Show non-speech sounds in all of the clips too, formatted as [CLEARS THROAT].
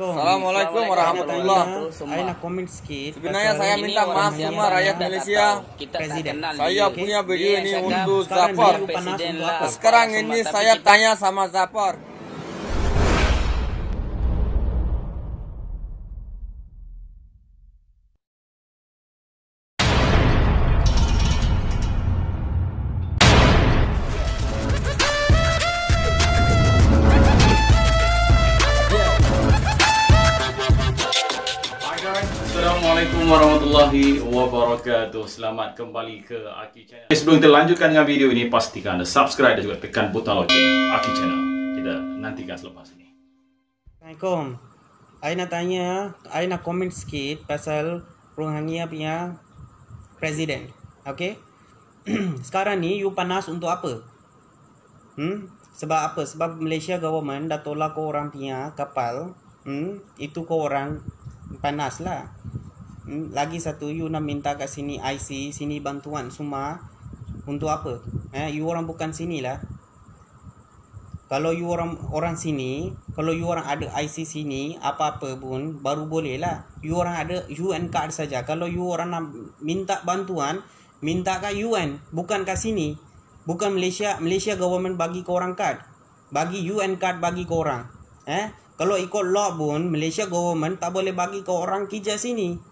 Assalamualaikum. Assalamualaikum warahmatullahi wabarakatuh. Saya nak komen sikit. Sebenarnya saya minta maaf semua rakyat Malaysia. Saya punya video ini untuk Zafar. Sekarang ini saya tanya sama Zafar. Assalamualaikum warahmatullahi wabarakatuh. Selamat kembali ke Aki Channel. Eh, sebelum kita lanjutkan dengan video ini, pastikan anda subscribe dan juga tekan butang lonceng Aki Channel. Kita nantikan selepas ini. Assalamualaikum. Saya nak tanya, saya nak komen sikit pasal Rohingya punya presiden. Okay? [CLEARS THROAT] Sekarang ni, you panas untuk apa? Hmm? Sebab apa? Sebab Malaysia government dah tolak orang punya kapal. Hmm? Itu kau orang panas lah. Hmm, lagi satu you nak minta kat sini IC sini bantuan semua untuk apa eh you orang bukan sinilah kalau you orang orang sini kalau you orang ada IC sini apa-apa pun baru boleh lah you orang ada UN card saja kalau you orang nak minta bantuan minta kat UN bukan kat sini bukan Malaysia Malaysia government bagi kau orang card bagi UN card bagi kau orang eh kalau ikut law pun Malaysia government tak boleh bagi kau orang kerja sini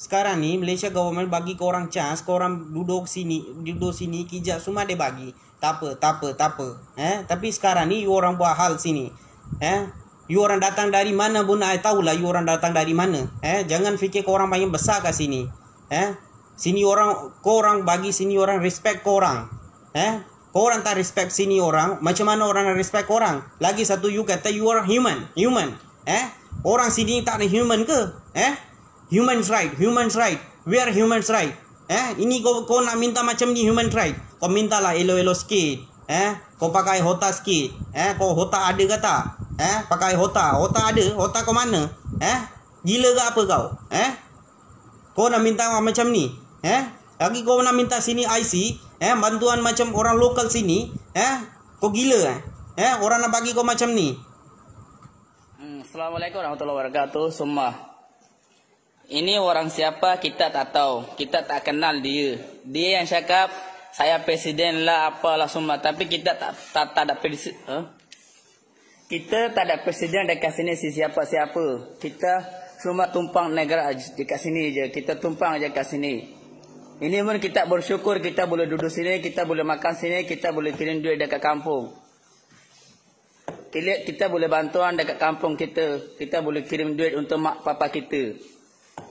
sekarang ni Malaysia government bagi kau orang chance kau orang duduk sini duduk sini kijak semua dia bagi tak apa tak apa tak apa eh tapi sekarang ni you orang buat hal sini eh you orang datang dari mana pun ai tahulah you orang datang dari mana eh jangan fikir kau orang paling besar kat sini eh sini orang kau orang bagi sini orang respect kau orang eh kau orang tak respect sini orang macam mana orang nak respect kau orang lagi satu you kata you are human human eh orang sini tak ada human ke eh humans right humans right where humans right eh ini kau kau nak minta macam ni humans right kau mintalah elo-elo sikit eh kau pakai hota sikit eh kau hota ada ke tak eh pakai hota hota ada hota kau mana eh gila ke apa kau eh kau nak minta macam ni eh lagi kau nak minta sini IC eh bantuan macam orang lokal sini eh kau gila eh eh orang nak bagi kau macam ni hmm, Assalamualaikum warahmatullahi wabarakatuh. Semua ini orang siapa kita tak tahu. Kita tak kenal dia. Dia yang cakap, saya presiden lah apa lah semua. Tapi kita tak, tak, tak ada presiden. Huh? Kita tak ada presiden dekat sini si siapa-siapa. Kita semua tumpang negara aja dekat sini je. Kita tumpang aja dekat sini. Ini pun kita bersyukur kita boleh duduk sini, kita boleh makan sini, kita boleh kirim duit dekat kampung. kita boleh bantuan dekat kampung kita, kita boleh kirim duit untuk mak papa kita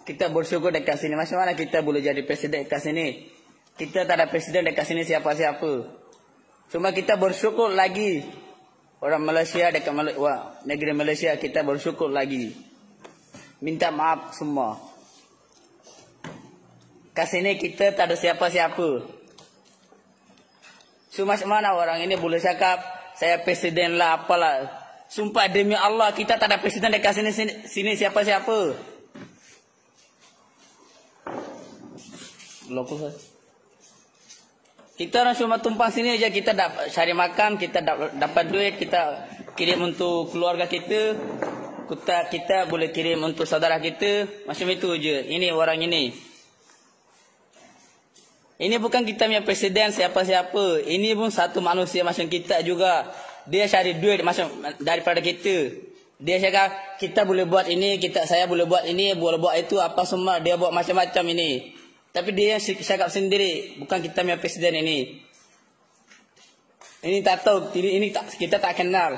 kita bersyukur dekat sini. Macam mana kita boleh jadi presiden dekat sini? Kita tak ada presiden dekat sini siapa-siapa. Cuma kita bersyukur lagi. Orang Malaysia dekat Mal Wah, negeri Malaysia kita bersyukur lagi. Minta maaf semua. Kat sini kita tak ada siapa-siapa. Cuma macam mana orang ini boleh cakap saya presiden lah apalah. Sumpah demi Allah kita tak ada presiden dekat sini, sini siapa-siapa. lokus lah. Kita orang cuma tumpah sini aja kita dapat cari makan, kita dapat duit, kita kirim untuk keluarga kita. Kita kita boleh kirim untuk saudara kita, macam itu aja. Ini orang ini. Ini bukan kita punya presiden siapa-siapa. Ini pun satu manusia macam kita juga. Dia cari duit macam daripada kita. Dia cakap kita boleh buat ini, kita saya boleh buat ini, boleh buat itu apa semua. Dia buat macam-macam ini. Tapi dia yang cakap sendiri, bukan kita punya presiden ini. Ini tak tahu, ini, ini tak, kita tak kenal.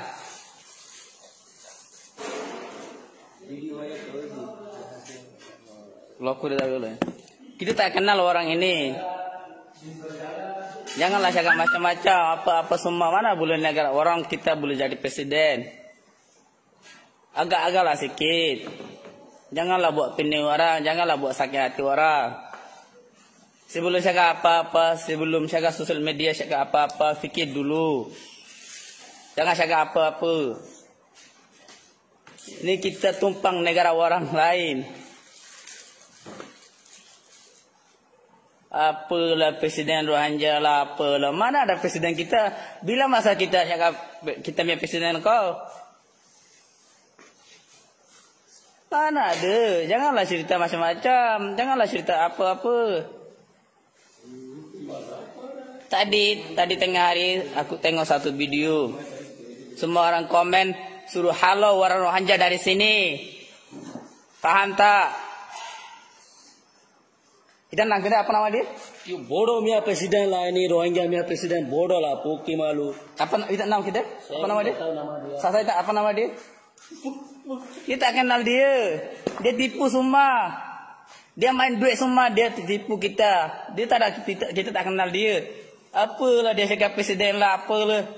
Loku dia dah Kita tak kenal orang ini. Janganlah cakap macam-macam, apa-apa semua. Mana boleh negara orang kita boleh jadi presiden. Agak-agaklah sikit. Janganlah buat pening janganlah buat sakit hati orang. Sebelum cakap apa-apa, sebelum saya cakap sosial media, cakap apa-apa, fikir dulu. Jangan cakap apa-apa. Ini kita tumpang negara orang lain. Apalah Presiden Rohanja lah, apalah. Mana ada Presiden kita? Bila masa kita cakap, kita punya Presiden kau? Mana ada? Janganlah cerita macam-macam. Janganlah cerita apa-apa. Tadi, tadi tengah hari aku tengok satu video. Semua orang komen suruh halo warna rohanja dari sini. Tahan tak? Kita nak kita apa nama dia? Yo bodoh mia presiden lah ini Rohingya mia presiden bodoh lah poki malu. Apa kita nama kita? apa nama dia? Saya tak apa nama dia? kita kenal dia. Dia tipu semua. Dia main duit semua dia tipu kita. Dia tak ada kita, kita tak kenal dia. Apalah dia cakap presiden lah, apalah.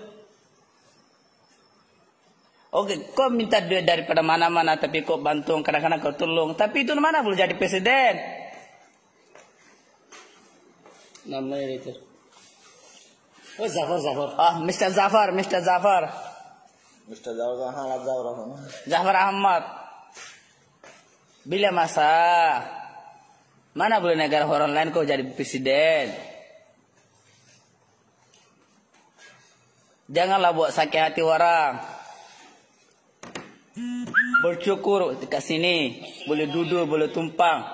Okey, kau minta duit daripada mana-mana tapi kau bantu, kadang-kadang kau tolong. Tapi itu mana boleh jadi presiden? Nama dia itu. Oh, Zafar, Zafar. Ah, Mr. Zafar, Mr. Zafar. Mr. Zafar, Zafar, Zafar. Zafar Ahmad. Bila masa? Mana boleh negara orang lain kau jadi presiden? Presiden. Janganlah buat sakit hati orang. Bercukur dekat sini. Boleh duduk, boleh tumpang.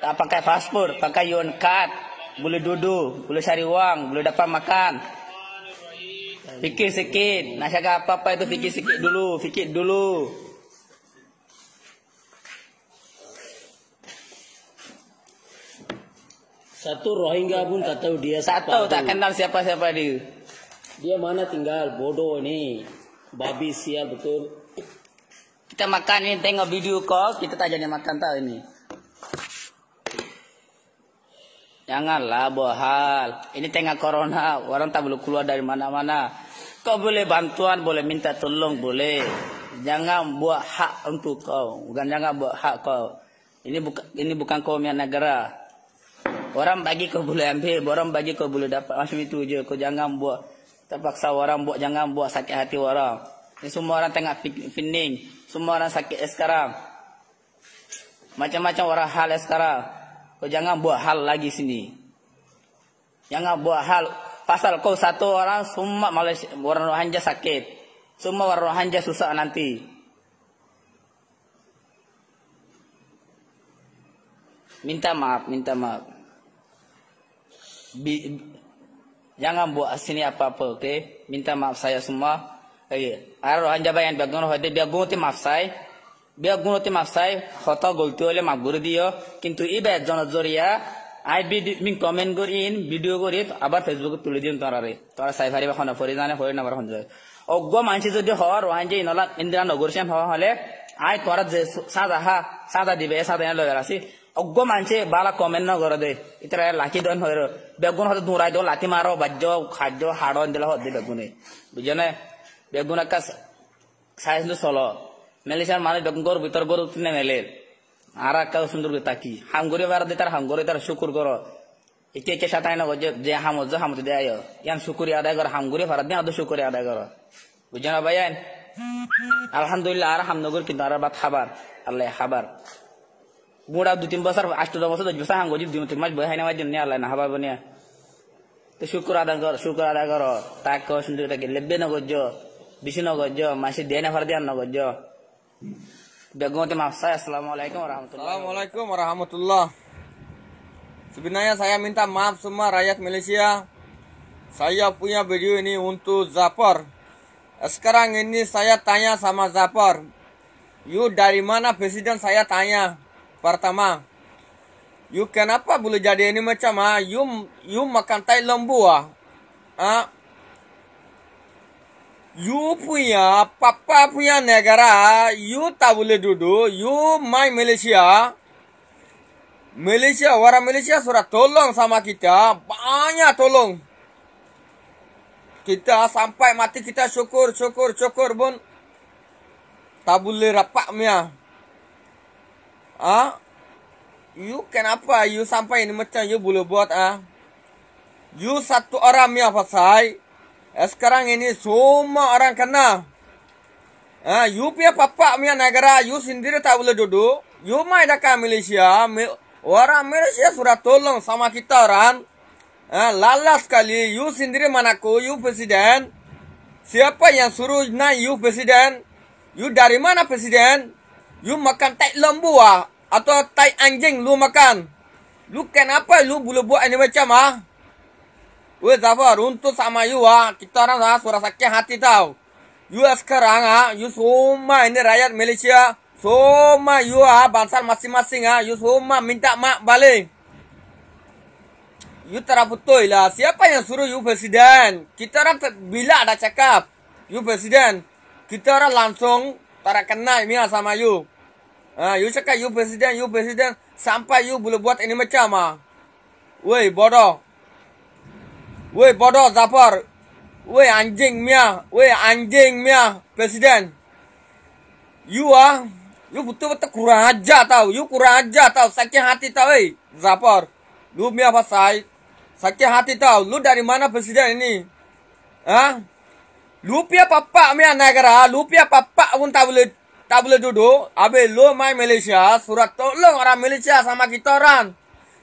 Tak pakai paspor, pakai yon card. Boleh duduk, boleh cari wang, boleh dapat makan. Fikir sikit. Nak cakap apa-apa itu fikir sikit dulu. Fikir dulu. Satu Rohingya pun tak tahu dia siapa. Tak tahu, tak kenal siapa-siapa dia. Dia mana tinggal bodoh ni. Babi sial betul. Kita makan ini tengok video kau. Kita tak jadi makan tau ini. Janganlah buah hal. Ini tengah corona. Orang tak boleh keluar dari mana-mana. Kau boleh bantuan, boleh minta tolong, boleh. Jangan buat hak untuk kau. Bukan jangan buat hak kau. Ini bukan ini bukan kau punya negara. Orang bagi kau boleh ambil, orang bagi kau boleh dapat. Macam itu je. Kau jangan buat terpaksa orang buat jangan buat sakit hati orang. Ini semua orang tengah pening. Semua orang sakit sekarang. Macam-macam orang hal sekarang. Kau jangan buat hal lagi sini. Jangan buat hal. Pasal kau satu orang, semua malas, orang Rohanja sakit. Semua orang Rohanja susah nanti. Minta maaf, minta maaf. jangan buat sini apa-apa, okey? Minta maaf saya semua. Okey. Ara rohan jaba yang bagun rohan dia bagun ti maaf saya. Dia bagun ti maaf saya. Kata golti oleh mak guru dia. Kintu ibe jono zoriya. আই বি মিন comment করে ইন video করে আবার ফেসবুকে তুলে দিন তোরা রে তোরা চাই ফারি বা ফরি জানে হয়ে নাবার হন যায় অজ্ঞ মানছি যদি হ রোহান যে ইনলা ইন্দিরা নগর হলে আই তোরা যে সাদা হা সাদা দিবে সাদা লয়ে আসি অজ্ঞ মানছে বালা কমেন্ট না ঘর দে ইতার লাঠি দন হয় বেগুন হতে ধুরাই দো লাঠি মারো বাজ্য খাদ্য হাড়ন দিলে হদ বেগুনে না বেগুন একটা সাইজ চল সার মানে বেগুন গর ভিতর গর উঠে মেলে আর একটা সুন্দর তাকি হাম বার দে তার হাম তার শুকুর গর একে একে সাথে না যে হাম যে হাম তো দেয় ইয়ান শুকুরি আদায় কর হাম করে দিয়ে আদৌ শুকুরি আদায় কর বুঝে না ভাই আলহামদুলিল্লাহ আর হামনগর কিন্তু আর বা খাবার আল্লাহ খাবার বুড়া দুই তিন বছর আষ্ট বছর দশ বছর হাঙ্গো দুই তিন মাস বহাই নামাই দিন আল্লাহ না হাবাব নিয়ে তো শুক্র আদায় কর শুক্র আদায় কর তাক কর শুনতে তাকে লেবে নগজ্য বিশু নগজ্য মাসে দিয়ে নেফার দিয়ে নগজ্য বেগমতি মাফসাই আসসালাম আলাইকুম রহমতুল্লাহ আসসালাম আলাইকুম রহমতুল্লাহ সুবিনাইয়া সাইয়া মিন্তা মাফ সুমা রাজাক মালয়েশিয়া সাইয়া পুইয়া ভিডিও ইনি উন্তু জাপর এসকারাং ইনি সাইয়া তাইয়া সামা জাপর ইউ ডারিমানা প্রেসিডেন্ট সাইয়া তাইয়া Pertama, you kenapa boleh jadi ini macam ah you you makan tai lembu ah. Ah. You punya papa punya negara, ah, you tak boleh duduk, you main Malaysia. Malaysia, orang Malaysia sudah tolong sama kita, banyak tolong. Kita sampai mati kita syukur, syukur, syukur pun tak boleh rapat punya. Ah, ha? you kenapa you sampai ni macam you boleh buat ah? Ha? You satu orang ni apa say? Eh, sekarang ini semua orang kena. Ah, ha? you punya papa ni negara, you sendiri tak boleh duduk. You mai dekat Malaysia, orang Malaysia sudah tolong sama kita orang. Ah, ha? lalas sekali, you sendiri mana ko, you presiden. Siapa yang suruh naik you presiden? You dari mana presiden? You makan tai lembu ah atau tai anjing lu makan. Lu kenapa lu boleh buat ini macam ah? Weh Zafar, untuk sama you ah, kita orang dah suara sakit hati tau. You ah, sekarang ah, you semua ini rakyat Malaysia. Semua you ah, bangsa masing-masing ah, you semua minta mak balik. You tak betul lah. Siapa yang suruh you presiden? Kita orang bila ada cakap, you presiden, kita orang langsung tak nak kenal Mia lah sama you. Ha, you cakap you presiden, you presiden. Sampai you boleh buat ini macam ah. Ha. Woi bodoh. Woi bodoh Zafar. Woi anjing Mia. Woi anjing Mia presiden. You ah. You betul-betul kurang ajar tau. You kurang ajar tau. Sakit hati tau. Woi Zafar. Lu Mia pasai. Sakit hati tau. Lu dari mana presiden ini? Ha? Lupia papa me negara, Lupia papa pun tak boleh duduk. Abe lo main Malaysia, surat tolong orang Malaysia sama kita orang.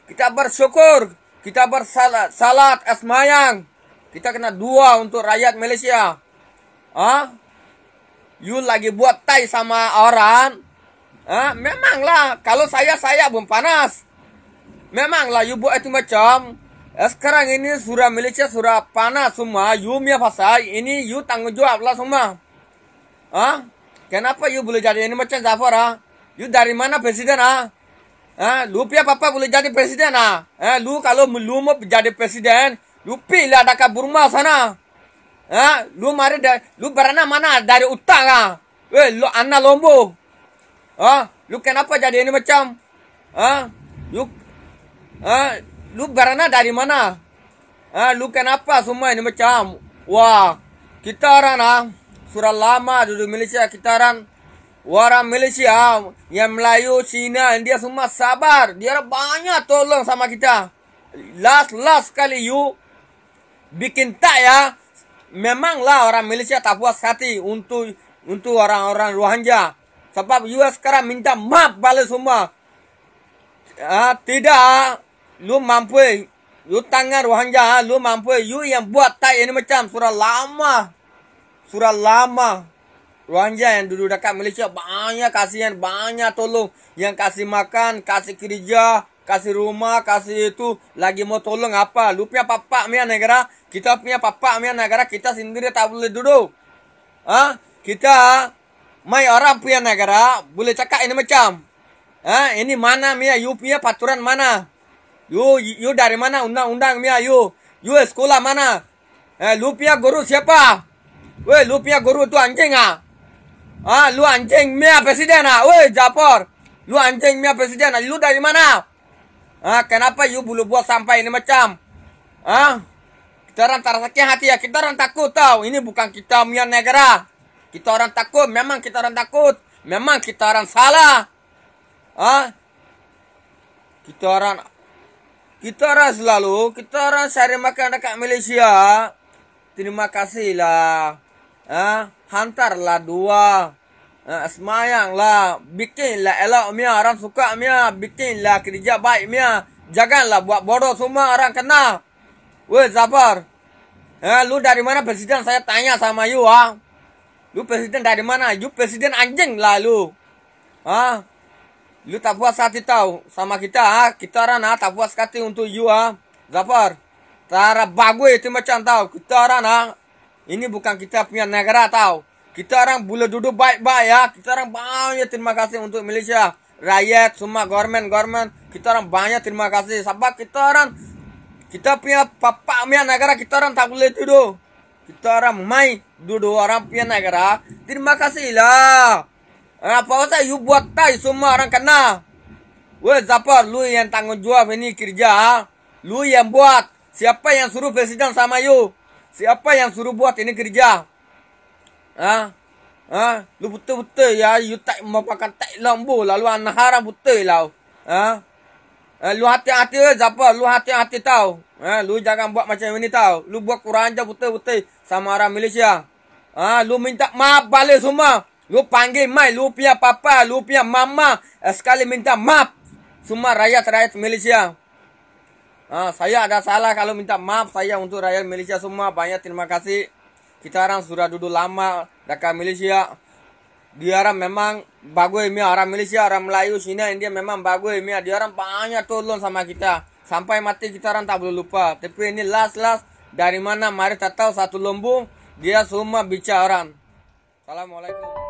Kita bersyukur, kita bersalat salat esmayang, Kita kena dua untuk rakyat Malaysia. Ah, you lagi buat tai sama orang. Ah, memanglah kalau saya saya belum panas. Memanglah you buat itu macam Eh, sekarang ini surah Malaysia surah panas semua. You punya pasal ini you tanggungjawab lah semua. Ha? Kenapa you boleh jadi ini macam Zafar ha? You dari mana presiden ha? ha? lupa punya papa boleh jadi presiden ha? ha? lupa kalau lupa mau jadi presiden, lupa pilih ada kat Burma sana. Ha? lupa mari dari, lu beranak mana dari utang ha? Weh, lu anak lombo. Ha? lupa kenapa jadi ini macam? Ha? Lu, ha? lu berana dari mana? Ha, lu kenapa semua ini macam? Wah, kita orang ha, sudah lama duduk Malaysia. Kita orang, orang Malaysia ah, yang Melayu, Cina, India semua sabar. Dia orang banyak tolong sama kita. Last, last kali you bikin tak ya. Memanglah orang Malaysia tak puas hati untuk untuk orang-orang Rohingya. Sebab US sekarang minta maaf balik semua. Ah, tidak lu mampu lu tangan rohanja lu mampu lu yang buat tai ini macam surah lama surah lama rohanja yang duduk dekat Malaysia banyak kasihan banyak tolong yang kasih makan kasih kerja kasih rumah kasih itu lagi mau tolong apa lu punya papa punya negara kita punya papa punya negara kita sendiri tak boleh duduk ha? kita mai orang punya negara boleh cakap ini macam Ha, ini mana mia? You punya paturan mana? Yo, yo dari mana undang-undang mia yo? Yo eh, sekolah mana? Eh, lu punya guru siapa? Weh, lu punya guru tu anjing ah? Ah, lu anjing mia presiden ah? Weh, Japor. Lu anjing mia presiden ah? Lu dari mana? Ah, kenapa you bulu buat sampai ini macam? Ah, kita orang tak sakit hati ya. Kita orang takut tau. Ini bukan kita mia negara. Kita orang takut. Memang kita orang takut. Memang kita orang salah. Ah, kita orang kita orang selalu, kita orang cari makan dekat Malaysia. Terima kasih lah. Eh, ha? hantarlah dua. Eh, semayang lah. Bikinlah elok mia. Orang suka mia. Bikinlah kerja baik mia. Janganlah buat bodoh semua orang kena. Weh, Zafar. Eh, lu dari mana presiden? Saya tanya sama you, ha? Lu presiden dari mana? You presiden anjing lah, lu. Ha? Lu tak puas hati tau sama kita ha? Kita rana tak puas hati untuk you ha? Zafar. Tara bagus itu macam tau. Kita orang rana ini bukan kita punya negara tau. Kita orang boleh duduk baik-baik ya. Kita orang banyak terima kasih untuk Malaysia. Rakyat, semua government, government. Kita orang banyak terima kasih. Sebab kita orang, kita punya papa punya negara, kita orang tak boleh duduk. Kita orang main duduk orang punya negara. Terima kasih lah. Apa pasal you buat tai semua orang kena? Weh, siapa lu yang tanggung jawab ini kerja? Ha? Lu yang buat. Siapa yang suruh presiden sama you? Siapa yang suruh buat ini kerja? Ha? Ha? Lu betul-betul ya, you tak mau pakai tak lambu. Lalu anak haram betul lah. Ha? Eh, lu hati-hati weh, siapa? Lu hati-hati tau. Ha? Lu jangan buat macam ini tau. Lu buat kurang aja betul-betul sama orang Malaysia. Ha? Lu minta maaf balik semua. Lu panggil mai, lu punya papa, lu punya mama eh, sekali minta maaf semua rakyat-rakyat Malaysia. Ah, saya ada salah kalau minta maaf saya untuk rakyat Malaysia semua banyak terima kasih. Kita orang sudah duduk lama dekat Malaysia. Dia orang memang bagus ini orang Malaysia, orang Melayu, Cina, India memang bagus ini. Dia orang banyak tolong sama kita. Sampai mati kita orang tak boleh lupa. Tapi ini last-last dari mana mari tahu satu lombong dia semua bicara. Assalamualaikum.